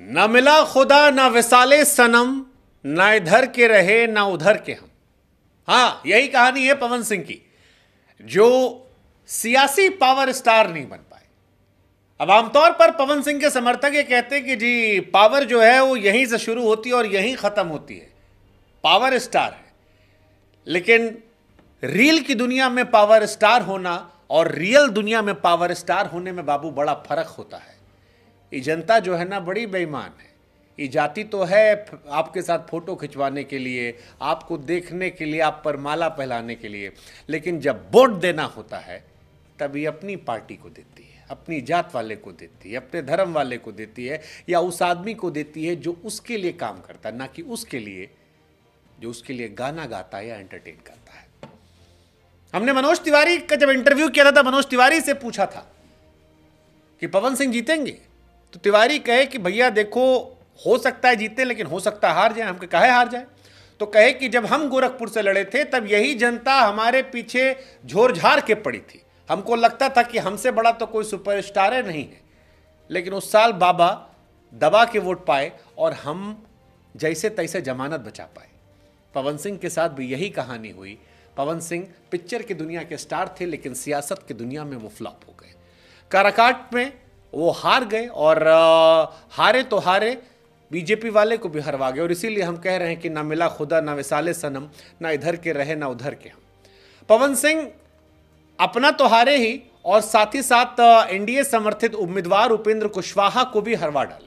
न मिला खुदा ना विसाले सनम ना इधर के रहे ना उधर के हम हाँ यही कहानी है पवन सिंह की जो सियासी पावर स्टार नहीं बन पाए अब आमतौर पर पवन सिंह के समर्थक ये कहते हैं कि जी पावर जो है वो यहीं से शुरू होती है और यहीं ख़त्म होती है पावर स्टार है लेकिन रील की दुनिया में पावर स्टार होना और रियल दुनिया में पावर स्टार होने में बाबू बड़ा फर्क होता है ये जनता जो है ना बड़ी बेईमान है ये जाति तो है आपके साथ फ़ोटो खिंचवाने के लिए आपको देखने के लिए आप पर माला पहलाने के लिए लेकिन जब वोट देना होता है तब ये अपनी पार्टी को देती है अपनी जात वाले को देती है अपने धर्म वाले को देती है या उस आदमी को देती है जो उसके लिए काम करता है ना कि उसके लिए जो उसके लिए गाना गाता है या एंटरटेन करता है हमने मनोज तिवारी का जब इंटरव्यू किया था मनोज तिवारी से पूछा था कि पवन सिंह जीतेंगे तो तिवारी कहे कि भैया देखो हो सकता है जीते लेकिन हो सकता है हार जाए हम कहे हार जाए तो कहे कि जब हम गोरखपुर से लड़े थे तब यही जनता हमारे पीछे झोरझार के पड़ी थी हमको लगता था कि हमसे बड़ा तो कोई सुपरस्टार है नहीं है लेकिन उस साल बाबा दबा के वोट पाए और हम जैसे तैसे जमानत बचा पाए पवन सिंह के साथ भी यही कहानी हुई पवन सिंह पिक्चर की दुनिया के स्टार थे लेकिन सियासत की दुनिया में वो फ्लॉप हो गए काराकाट में वो हार गए और हारे तो हारे बीजेपी वाले को भी हरवा गए और इसीलिए हम कह रहे हैं कि ना मिला खुदा ना विसाले सनम ना इधर के रहे ना उधर के हम पवन सिंह अपना तो हारे ही और साथ ही साथ एनडीए समर्थित उम्मीदवार उपेंद्र कुशवाहा को भी हरवा डाले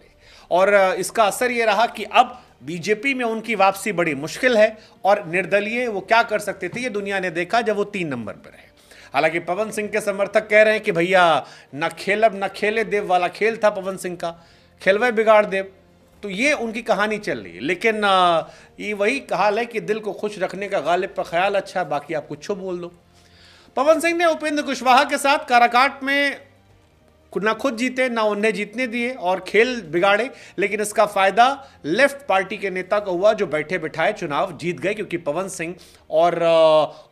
और इसका असर ये रहा कि अब बीजेपी में उनकी वापसी बड़ी मुश्किल है और निर्दलीय वो क्या कर सकते थे ये दुनिया ने देखा जब वो तीन नंबर पर रहे हालांकि पवन सिंह के समर्थक कह रहे हैं कि भैया न खेलब न खेले देव वाला खेल था पवन सिंह का खेलवे बिगाड़ देव तो ये उनकी कहानी चल रही है लेकिन ये वही कहा है कि दिल को खुश रखने का गालिब पर ख्याल अच्छा है बाकी आप कुछ बोल दो पवन सिंह ने उपेंद्र कुशवाहा के साथ काराकाट में ना खुद जीते ना उन्हें जीतने दिए और खेल बिगाड़े लेकिन इसका फायदा लेफ्ट पार्टी के नेता को हुआ जो बैठे बैठाए चुनाव जीत गए क्योंकि पवन सिंह और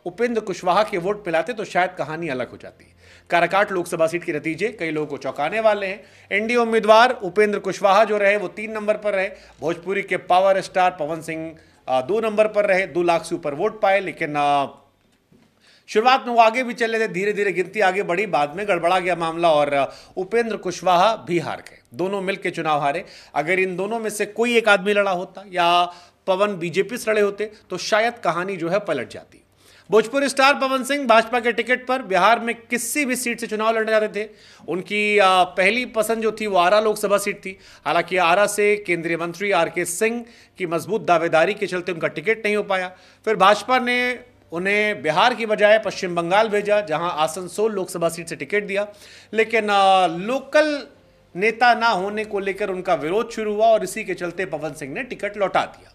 उपेंद्र कुशवाहा के वोट मिलाते तो शायद कहानी अलग हो जाती है काराकाट लोकसभा सीट के नतीजे कई लोगों को चौंकाने वाले हैं एनडीए उम्मीदवार उपेंद्र कुशवाहा जो रहे वो तीन नंबर पर रहे भोजपुरी के पावर स्टार पवन सिंह दो नंबर पर रहे दो लाख से ऊपर वोट पाए लेकिन शुरुआत में वो आगे भी चले थे धीरे धीरे गिनती आगे बढ़ी बाद में गड़बड़ा गया मामला और उपेंद्र कुशवाहा भी हार गए दोनों मिलकर चुनाव हारे अगर इन दोनों में से कोई एक आदमी लड़ा होता या पवन बीजेपी से लड़े होते तो शायद कहानी जो है पलट जाती भोजपुर स्टार पवन सिंह भाजपा के टिकट पर बिहार में किसी भी सीट से चुनाव लड़ने जाते थे उनकी पहली पसंद जो थी वो आरा लोकसभा सीट थी हालांकि आरा से केंद्रीय मंत्री आर के सिंह की मजबूत दावेदारी के चलते उनका टिकट नहीं हो पाया फिर भाजपा ने उन्हें बिहार की बजाय पश्चिम बंगाल भेजा जहां आसनसोल लोकसभा सीट से टिकट दिया लेकिन लोकल नेता ना होने को लेकर उनका विरोध शुरू हुआ और इसी के चलते पवन सिंह ने टिकट लौटा दिया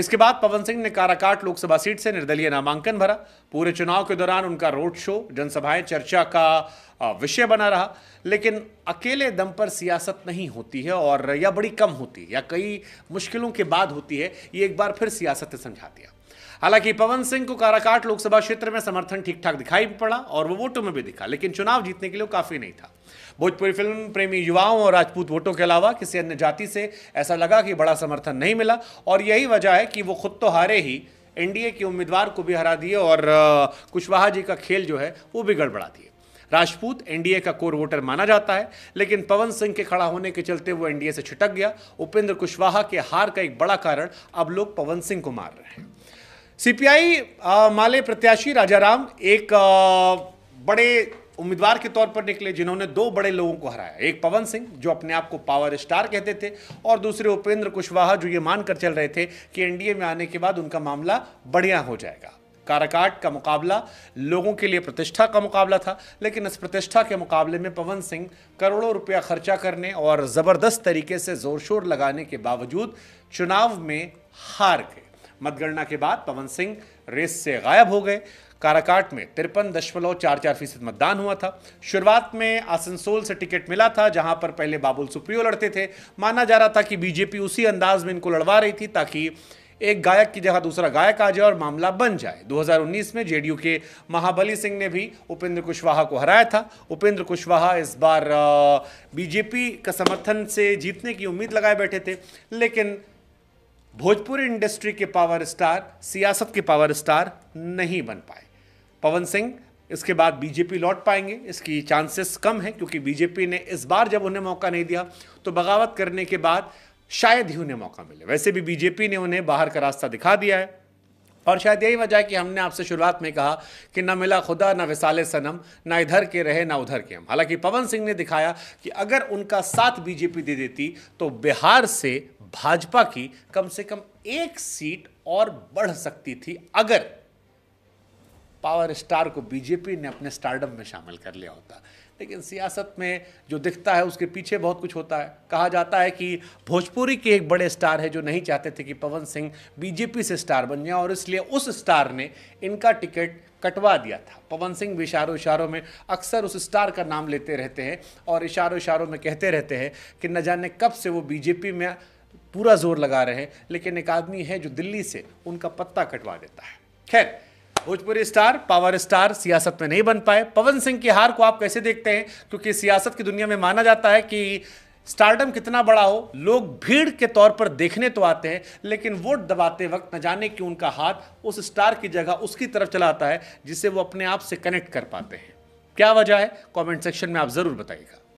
इसके बाद पवन सिंह ने काराकाट लोकसभा सीट से निर्दलीय नामांकन भरा पूरे चुनाव के दौरान उनका रोड शो जनसभाएं चर्चा का विषय बना रहा लेकिन अकेले दम पर सियासत नहीं होती है और या बड़ी कम होती है या कई मुश्किलों के बाद होती है ये एक बार फिर सियासत ने समझा दिया हालांकि पवन सिंह को काराकाट लोकसभा क्षेत्र में समर्थन ठीक ठाक दिखाई पड़ा और वो वोटों में भी दिखा लेकिन चुनाव जीतने के लिए काफी नहीं था भोजपुरी फिल्म प्रेमी युवाओं और राजपूत वोटों के अलावा किसी अन्य जाति से ऐसा लगा कि बड़ा समर्थन नहीं मिला और यही वजह है कि वो खुद तो हारे ही एनडीए के उम्मीदवार को भी हरा दिए और कुशवाहा जी का खेल जो है वो भी गड़बड़ा दिए राजपूत एनडीए का कोर वोटर माना जाता है लेकिन पवन सिंह के खड़ा होने के चलते वो एनडीए से छिटक गया उपेंद्र कुशवाहा के हार का एक बड़ा कारण अब लोग पवन सिंह को मार रहे हैं सीपीआई माले प्रत्याशी राजाराम एक बड़े उम्मीदवार के तौर पर निकले जिन्होंने दो बड़े लोगों को हराया एक पवन सिंह जो अपने आप को पावर स्टार कहते थे और दूसरे उपेंद्र कुशवाहा जो ये मानकर चल रहे थे कि एनडीए में आने के बाद उनका मामला बढ़िया हो जाएगा काराकाट का मुकाबला लोगों के लिए प्रतिष्ठा का मुकाबला था लेकिन इस प्रतिष्ठा के मुकाबले में पवन सिंह करोड़ों रुपया खर्चा करने और ज़बरदस्त तरीके से जोर शोर लगाने के बावजूद चुनाव में हार गए मतगणना के बाद पवन सिंह रेस से गायब हो गए काराकाट में तिरपन दशमलव चार चार फीसद मतदान हुआ था शुरुआत में आसनसोल से टिकट मिला था जहां पर पहले बाबुल सुप्रियो लड़ते थे माना जा रहा था कि बीजेपी उसी अंदाज में इनको लड़वा रही थी ताकि एक गायक की जगह दूसरा गायक आ जाए और मामला बन जाए 2019 में जेडीयू के महाबली सिंह ने भी उपेंद्र कुशवाहा को हराया था उपेंद्र कुशवाहा इस बार बीजेपी का समर्थन से जीतने की उम्मीद लगाए बैठे थे लेकिन भोजपुर इंडस्ट्री के पावर स्टार सियासत के पावर स्टार नहीं बन पाए पवन सिंह इसके बाद बीजेपी लौट पाएंगे इसकी चांसेस कम है क्योंकि बीजेपी ने इस बार जब उन्हें मौका नहीं दिया तो बगावत करने के बाद शायद ही उन्हें मौका मिले वैसे भी बीजेपी ने उन्हें बाहर का रास्ता दिखा दिया है और शायद यही वजह है कि हमने आपसे शुरुआत में कहा कि ना मिला खुदा ना विसाले सनम ना इधर के रहे ना उधर के हम हालांकि पवन सिंह ने दिखाया कि अगर उनका साथ बीजेपी दे देती तो बिहार से भाजपा की कम से कम एक सीट और बढ़ सकती थी अगर पावर स्टार को बीजेपी ने अपने स्टारडम में शामिल कर लिया होता लेकिन सियासत में जो दिखता है उसके पीछे बहुत कुछ होता है कहा जाता है कि भोजपुरी के एक बड़े स्टार है जो नहीं चाहते थे कि पवन सिंह बीजेपी से स्टार बन जाए और इसलिए उस स्टार ने इनका टिकट कटवा दिया था पवन सिंह भी इशारों इशारों में अक्सर उस स्टार का नाम लेते रहते हैं और इशारों इशारों में कहते रहते हैं कि न जाने कब से वो बीजेपी में पूरा जोर लगा रहे हैं लेकिन एक आदमी है जो दिल्ली से उनका पत्ता कटवा देता है खैर भोजपुरी स्टार पावर स्टार सियासत में नहीं बन पाए पवन सिंह की हार को आप कैसे देखते हैं क्योंकि सियासत की दुनिया में माना जाता है कि स्टारडम कितना बड़ा हो लोग भीड़ के तौर पर देखने तो आते हैं लेकिन वोट दबाते वक्त न जाने कि उनका हाथ उस स्टार की जगह उसकी तरफ चला आता है जिसे वो अपने आप से कनेक्ट कर पाते हैं क्या वजह है कमेंट सेक्शन में आप ज़रूर बताइएगा